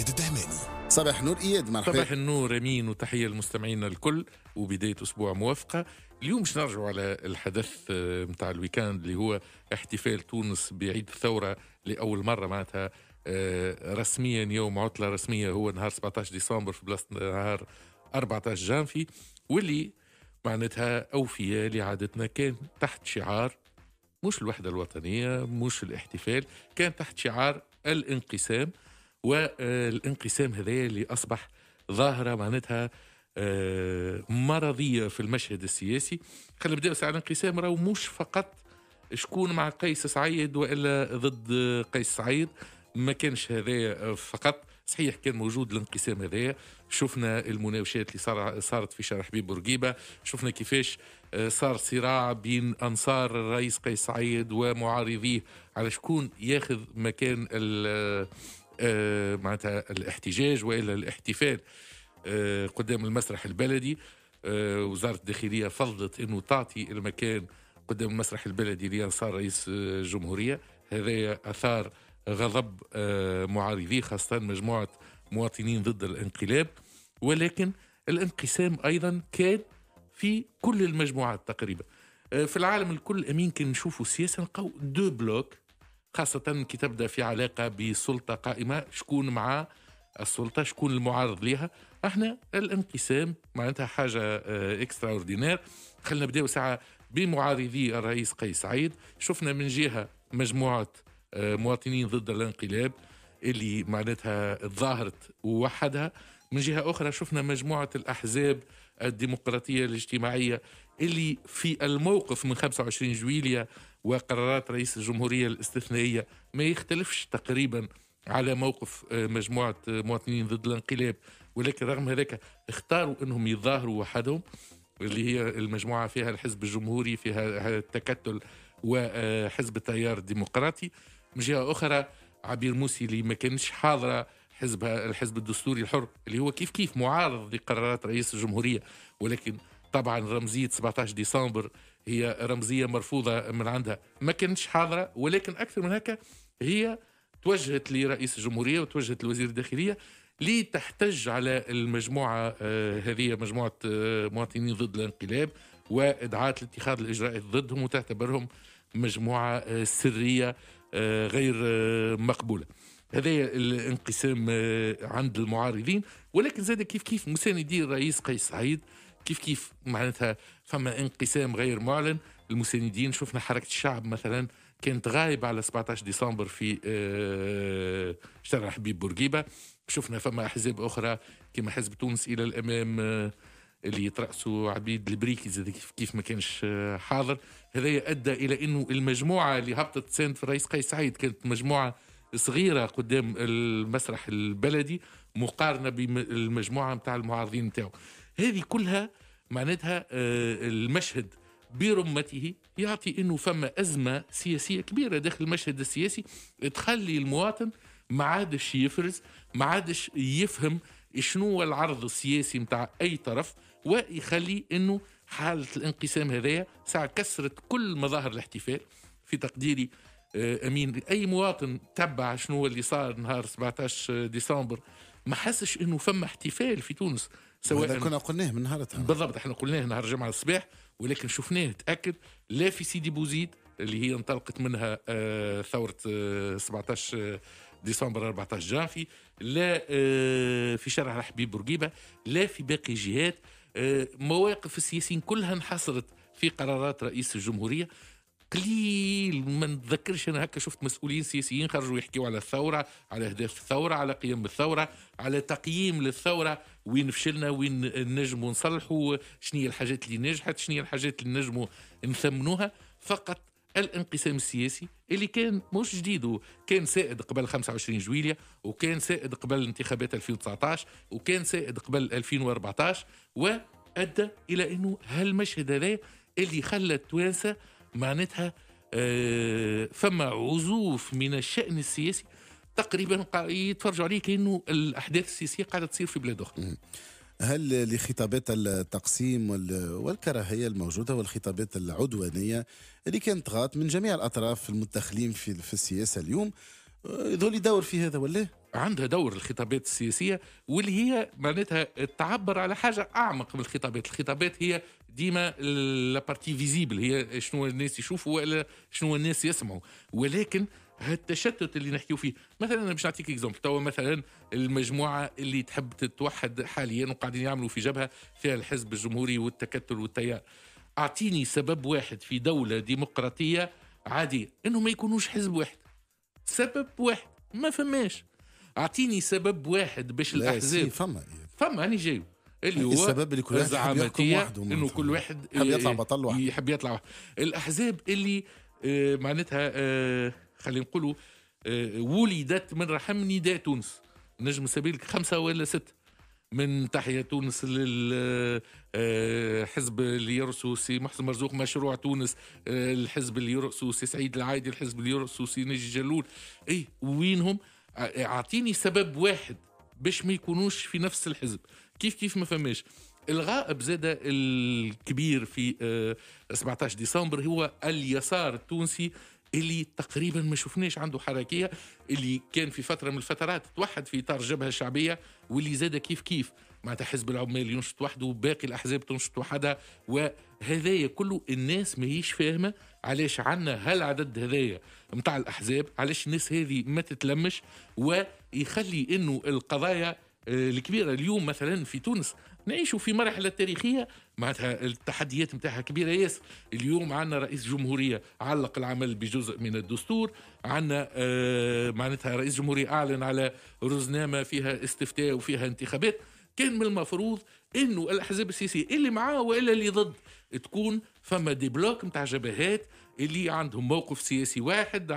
إياد الدهماني صباح النور اياد مرحبا صباح النور امين وتحيه لمستمعينا الكل وبدايه اسبوع موفقه اليوم باش نرجعوا على الحدث نتاع آه، الويكاند اللي هو احتفال تونس بعيد الثوره لاول مره معناتها آه، رسميا يوم عطله رسميه هو نهار 17 ديسمبر في بلاصه نهار 14 جانفي واللي معناتها اوفياء لعادتنا كان تحت شعار مش الوحده الوطنيه مش الاحتفال كان تحت شعار الانقسام والانقسام هذايا اللي اصبح ظاهره معناتها آه، مرضيه في المشهد السياسي خلينا نبداو على الانقسام راهو مش فقط شكون مع قيس سعيد والا ضد قيس سعيد ما كانش هذايا فقط صحيح كان موجود الانقسام هذايا شفنا المناوشات اللي صار صارت في شارع حبيب بورقيبه شفنا كيفاش آه، صار صراع بين انصار الرئيس قيس سعيد ومعارضيه على شكون ياخذ مكان آه، معناتها الاحتجاج والا الاحتفال آه، قدام المسرح البلدي آه، وزاره الداخليه فضلت انه تعطي المكان قدام المسرح البلدي لانصار صار رئيس الجمهوريه هذا اثار غضب معارضيه خاصه مجموعه مواطنين ضد الانقلاب ولكن الانقسام ايضا كان في كل المجموعات تقريبا في العالم الكل امين كان نشوفوا سياسه نلقاو دو بلوك خاصة كي تبدأ في علاقة بسلطة قائمة شكون مع السلطة شكون المعارض ليها احنا الانقسام معناتها حاجة اكسترا آه، اوردينير خلينا نبداو ساعة بمعارضي الرئيس قيس سعيد شفنا من جهة مجموعة آه، مواطنين ضد الانقلاب اللي معناتها تظاهرت ووحدها من جهة أخرى شفنا مجموعة الأحزاب الديمقراطية الاجتماعية اللي في الموقف من 25 جويليا وقرارات رئيس الجمهورية الاستثنائية ما يختلفش تقريبا على موقف آه، مجموعة آه، مواطنين ضد الانقلاب ولكن رغم هذاك اختاروا انهم يظاهروا وحدهم اللي هي المجموعة فيها الحزب الجمهوري فيها التكتل وحزب آه، التيار الديمقراطي من جهة أخرى عبير موسي اللي ما كانش حاضرة حزب الحزب الدستوري الحر اللي هو كيف كيف معارض لقرارات رئيس الجمهورية ولكن طبعا رمزية 17 ديسمبر هي رمزية مرفوضة من عندها ما كانتش حاضرة ولكن أكثر من هكا هي توجهت لرئيس الجمهورية وتوجهت لوزير الداخلية لتحتج على المجموعة آه، هذه مجموعة آه، مواطنين ضد الانقلاب وإدعاءات لاتخاذ الاجراءات ضدهم وتعتبرهم مجموعه آه، سريه غير مقبوله. هذا الانقسام آه، عند المعارضين ولكن زاد كيف كيف مساندي الرئيس قيس سعيد كيف كيف معناتها فما انقسام غير معلن المساندين شفنا حركة الشعب مثلا كانت غايبة على 17 ديسمبر في آه، شارع حبيب بورقيبة شفنا فما أحزاب أخرى كما حزب تونس إلى الأمام آه، اللي يترأسوا عبيد البريكي زاد كيف, كيف ما كانش حاضر هذا أدى إلى أنه المجموعة اللي هبطت سنت في الرئيس قيس سعيد كانت مجموعة صغيره قدام المسرح البلدي مقارنه بالمجموعه نتاع المعارضين نتاعو هذه كلها معناتها آه، المشهد برمته يعطي انه فما ازمه سياسيه كبيره داخل المشهد السياسي تخلي المواطن ما عادش يفرز ما عادش يفهم شنو هو العرض السياسي نتاع اي طرف ويخلي انه حاله الانقسام هذايا ساعه كسرت كل مظاهر الاحتفال في تقديري آه، امين اي مواطن تبع شنو اللي صار نهار 17 ديسمبر ما حسش انه فما احتفال في تونس سواء كنا قلناه من نهار بالضبط احنا قلناه نهار الجمعه الصباح ولكن شفناه تاكد لا في سيدي بوزيد اللي هي انطلقت منها آه، ثوره 17 آه، ديسمبر 14 جانفي لا في شارع الحبيب بورقيبه لا في باقي الجهات مواقف السياسيين كلها انحصرت في قرارات رئيس الجمهوريه قليل ما نتذكرش انا هكا شفت مسؤولين سياسيين خرجوا يحكيوا على الثوره على اهداف الثوره على قيم الثوره على تقييم للثوره وين فشلنا وين نجموا نصلحوا شنو هي الحاجات اللي نجحت شنو هي الحاجات اللي نجموا نثمنوها فقط الانقسام السياسي اللي كان مش جديد وكان سائد قبل 25 جويليا وكان سائد قبل انتخابات 2019 وكان سائد قبل 2014 وأدى إلى أنه هالمشهد هذا اللي خلى التوانسة معناتها آه، فما عزوف من الشأن السياسي تقريبا يتفرجوا عليه كأنه الأحداث السياسية قاعدة تصير في بلاد أخرى هل لخطابات التقسيم والكراهيه الموجوده والخطابات العدوانيه اللي كانت غات من جميع الاطراف المتدخلين في السياسه اليوم ذولي دور في هذا ولا عندها دور الخطابات السياسيه واللي هي معناتها تعبر على حاجه اعمق من الخطابات، الخطابات هي ديما لابارتي فيزيبل هي شنو الناس يشوفوا ولا شنو الناس يسمعوا، ولكن هالتشتت اللي نحكيو فيه، مثلا انا باش نعطيك اكزومبل توا مثلا المجموعه اللي تحب تتوحد حاليا وقاعدين يعملوا في جبهه فيها الحزب الجمهوري والتكتل والتيار. اعطيني سبب واحد في دوله ديمقراطيه عاديه انه ما يكونوش حزب واحد. سبب واحد ما فماش اعطيني سبب واحد باش الاحزاب فما فما راني جاي اللي هو السبب اللي كل واحد الزعاماتيه انه كل واحد يحب إيه، يطلع بطل واحد يحب يطلع واحد. الاحزاب اللي آه، معناتها آه، خلينا نقولوا آه، ولدت من رحم نداء تونس نجم سبيلك خمسه ولا سته من تحية تونس للحزب آه، اللي يرسو سي محسن مرزوق مشروع تونس آه، الحزب اللي يرسو سي سعيد العايدي الحزب اللي يرسو سي نجي جلول اي وينهم آه، اعطيني سبب واحد باش ما يكونوش في نفس الحزب كيف كيف ما فماش الغائب زاد الكبير في 17 ديسمبر هو اليسار التونسي اللي تقريبا ما شفناش عنده حركيه اللي كان في فتره من الفترات توحد في اطار الجبهه الشعبيه واللي زاد كيف كيف معناتها حزب العمال ينشط وحده وباقي الاحزاب تنشط وحدها وهذايا كله الناس ماهيش فاهمه علاش عندنا هالعدد هذايا نتاع الاحزاب علاش الناس هذه ما تتلمش ويخلي انه القضايا آه، الكبيره اليوم مثلا في تونس نعيشوا في مرحله تاريخيه معناتها التحديات نتاعها كبيره ياسر اليوم عندنا رئيس جمهوريه علق العمل بجزء من الدستور عندنا آه معناتها رئيس جمهوريه اعلن على رزنامه فيها استفتاء وفيها انتخابات كان من المفروض انه الاحزاب السياسيه اللي معاه والا اللي ضد تكون فما دي بلوك نتاع جبهات اللي عندهم موقف سياسي واحد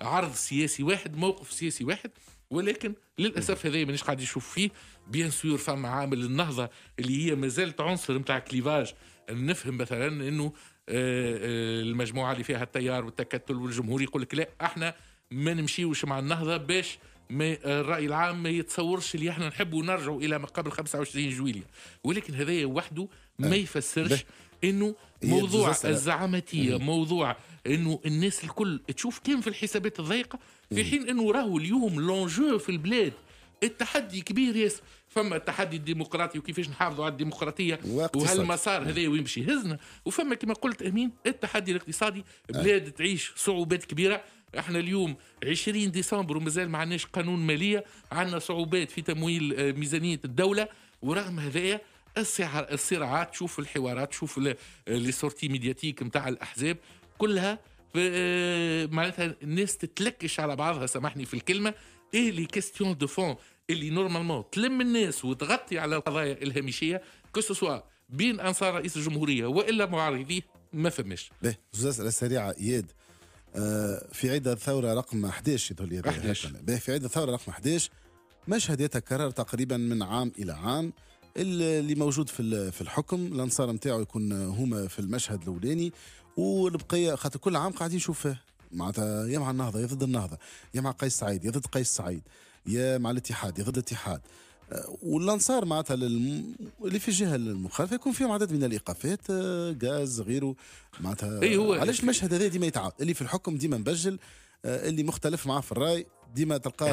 عرض سياسي واحد موقف سياسي واحد ولكن للاسف هذا مانيش قاعد يشوف فيه بيان سور فما عامل النهضه اللي هي مازالت عنصر نتاع كليفاج نفهم مثلا انه آه، آه، المجموعه اللي فيها التيار والتكتل والجمهور يقول لك لا احنا ما نمشيوش مع النهضه باش ما الراي العام ما يتصورش اللي احنا نحبوا نرجعوا الى ما قبل 25 جويليه ولكن هذايا وحده ما طيب. يفسرش انه موضوع الزعامتيه موضوع انه الناس الكل تشوف كيف في الحسابات الضيقه في حين انه راهو اليوم لونجو في البلاد التحدي كبير ياسر فما التحدي الديمقراطي وكيفاش نحافظوا على الديمقراطيه وهالمسار هذا ويمشي هزنا يهزنا وفما كما قلت امين التحدي الاقتصادي بلاد تعيش صعوبات كبيره احنا اليوم 20 ديسمبر ومازال ما عندناش قانون ماليه عندنا صعوبات في تمويل آه، ميزانيه الدوله ورغم هذايا الصراعات شوف الحوارات شوف لي سورتي ميدياتيك نتاع الاحزاب كلها آه، معناتها الناس تتلكش على بعضها سامحني في الكلمه ايه لي كيستيون دو فون اللي نورمالمون تلم الناس وتغطي على القضايا الهامشيه كو بين انصار رئيس الجمهوريه والا معارضيه ما فماش. به مسألة سريعة إياد آه، في عيد الثورة رقم 11 يظهر لي في عيد الثورة رقم 11 مشهد يتكرر تقريبا من عام إلى عام اللي موجود في في الحكم الانصار نتاعو يكون هما في المشهد الاولاني والبقيه خاطر كل عام قاعدين فيه معناتها يا مع النهضه يا ضد النهضه يا مع قيس سعيد يا ضد قيس سعيد يا مع الاتحاد يا ضد الاتحاد آه، والانصار معناتها للم... اللي في الجهه المخالفه يكون فيهم عدد من الايقافات آه، غاز غيره معناتها إيه، علاش المشهد هذا ديما يتعاود اللي في الحكم ديما مبجل آه، اللي مختلف معاه في الراي ديما تلقى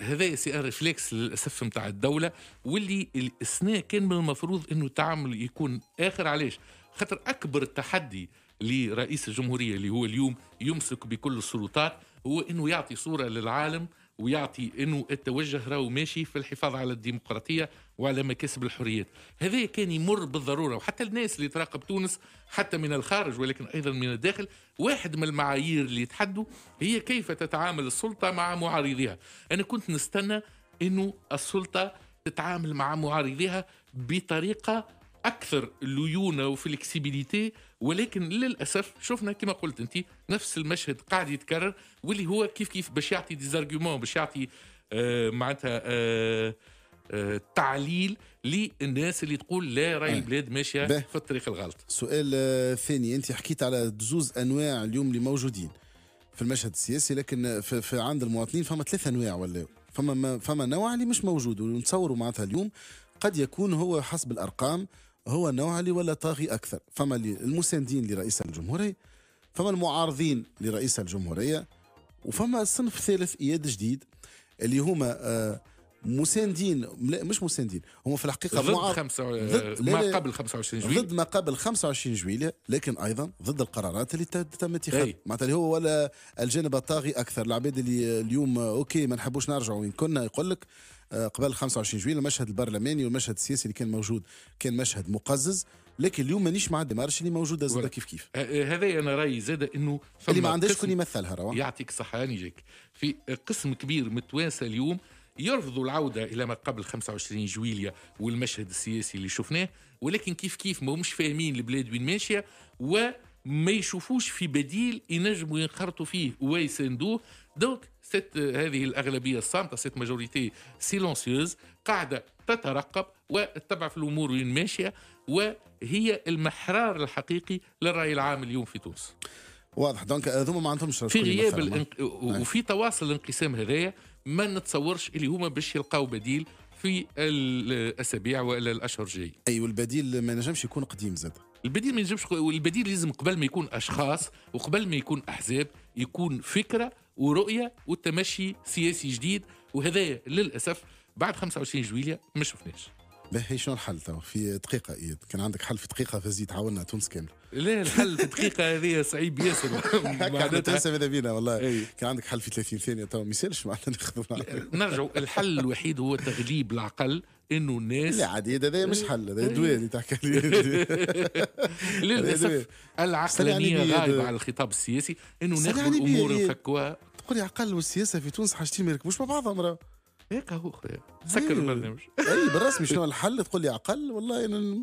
هذا سي ان ريفليكس للاسف نتاع الدوله واللي السنة كان من المفروض انه التعامل يكون اخر علاش خاطر اكبر تحدي لرئيس الجمهوريه اللي هو اليوم يمسك بكل السلطات هو انه يعطي صوره للعالم ويعطي انه التوجه راهو ماشي في الحفاظ على الديمقراطيه وعلى مكاسب الحريات هذا كان يمر بالضروره وحتى الناس اللي تراقب تونس حتى من الخارج ولكن ايضا من الداخل واحد من المعايير اللي يتحدوا هي كيف تتعامل السلطه مع معارضيها انا كنت نستنى انه السلطه تتعامل مع معارضيها بطريقه اكثر ليونه وفلكسيبيليتي ولكن للاسف شفنا كما قلت انت نفس المشهد قاعد يتكرر واللي هو كيف كيف باش يعطي ديزارغيومون باش يعطي آه معناتها آه آه تعليل للناس اللي تقول لا راي آه. البلاد ماشيه في الطريق الغلط. سؤال آه، ثاني انت حكيت على زوز انواع اليوم اللي موجودين في المشهد السياسي لكن في, في عند المواطنين فما ثلاث انواع ولا فما فما نوع اللي مش موجود ونتصوروا معناتها اليوم قد يكون هو حسب الارقام هو اللي ولا طاغي أكثر فما المساندين لرئيس الجمهورية فما المعارضين لرئيس الجمهورية وفما صنف ثالث إياد جديد اللي هما آه مساندين مش مساندين هم في الحقيقه ضد معار... خمسة ضد... ما قبل 25 جويلية ضد ما قبل 25 جويلية لكن ايضا ضد القرارات اللي تم اتخاذها معناتها اللي هو ولا الجانب الطاغي اكثر العباد اللي اليوم اوكي ما نحبوش نرجعوا وين كنا يقول لك آه، قبل 25 جويلية المشهد البرلماني والمشهد السياسي اللي كان موجود كان مشهد مقزز لكن اليوم مانيش مع الدمارش اللي موجوده زاد كيف كيف آه، آه، هذا انا رايي زاد انه اللي ما عندهاش شكون يمثلها يعطيك صحه يعني جيك في قسم كبير متواصل اليوم يرفضوا العودة إلى ما قبل 25 جويلية والمشهد السياسي اللي شفناه ولكن كيف كيف ما همش فاهمين البلاد وين ماشية وما يشوفوش في بديل ينجموا ينخرطوا فيه ويساندوه دونك ست هذه الأغلبية الصامتة ست ماجوريتي سيلونسيوز قاعدة تترقب وتتبع في الأمور وين ماشية وهي المحرار الحقيقي للرأي العام اليوم في تونس واضح دونك هذوما آه، ما عندهمش في غياب الانق... آه. وفي تواصل الانقسام هذايا ما نتصورش اللي هما باش يلقاو بديل في الاسابيع والا الاشهر الجايه اي والبديل ما ينجمش يكون قديم زاد البديل ما ينجمش والبديل لازم قبل ما يكون اشخاص وقبل ما يكون احزاب يكون فكره ورؤيه وتمشي سياسي جديد وهذا للاسف بعد 25 جويليا ما شفناش باهي شنو الحل تو في دقيقة إيد كان عندك حل في دقيقة فازي تعاوننا تونس كامل لا الحل في دقيقة هذه صعيب ياسر معناتها ماذا بينا والله أي. كان عندك حل في 30 ثانية تو ما يسالش معناتها ناخذ نرجعوا الحل الوحيد هو تغليب العقل انه الناس لا عادي هذا مش حل هذا إيه. دواء اللي تحكي عليه للاسف العقلانيه غايبه على الخطاب السياسي انه ناخذ الامور نفكوها تقول لي عقل والسياسه في تونس حاجتين ما يركبوش مع بعضهم راه هيك هو خويا سكر إيه. البرنامج اي بالرسمي شنو الحل تقول لي اقل والله انا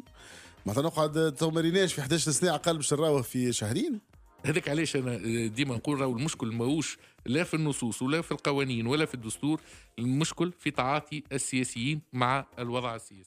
معناتها نقعد تو مريناش في 11 سنه اقل باش نراوغ في شهرين هذاك علاش انا ديما نقول راهو المشكل ماهوش لا في النصوص ولا في القوانين ولا في الدستور المشكل في تعاطي السياسيين مع الوضع السياسي